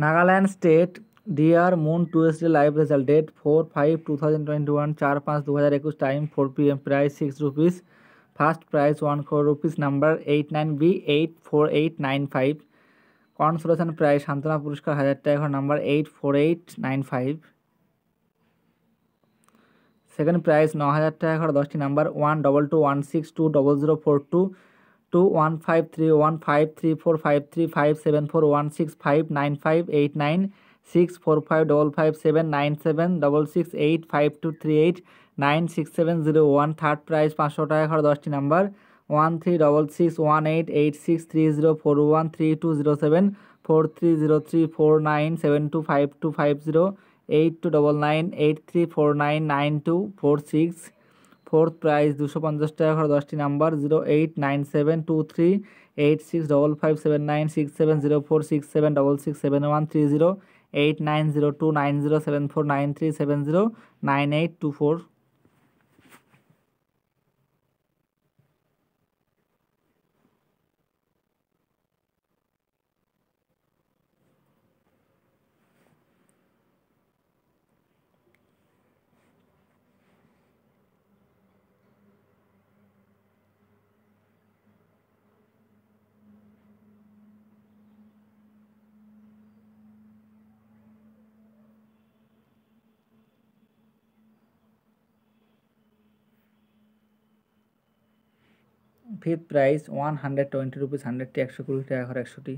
Nagaland state D R moon tourist live result date four five two thousand twenty one चार पाँच दो हज़ार इक्कीस time four P M price six rupees first price one four rupees number eight nine B eight four eight nine five prize prize पुरस्कार हज़ार time number eight four eight nine five second prize न हज़ार time दस T number one double two one six two double zero four to two one five three one five three four five three five seven four one six five nine five eight nine six four five double five seven nine seven double six eight five two three eight nine six seven zero one third prize পাঁচশো টাকা করে দশটি number one three double six one eight eight six three zero four one three two zero seven four three zero three four nine seven two five two five zero eight two double nine eight three four nine nine two four six fourth prize দুশো পঞ্চাশ টাকা করে দশটি number zero eight nine seven two three eight six double five seven nine six seven zero four six seven double six seven one three zero eight nine zero two nine zero seven four nine three seven zero nine eight two four fifth price one hundred twenty rupees হান্ড্রেডটি একশো কুড়ি টাকা একশোটি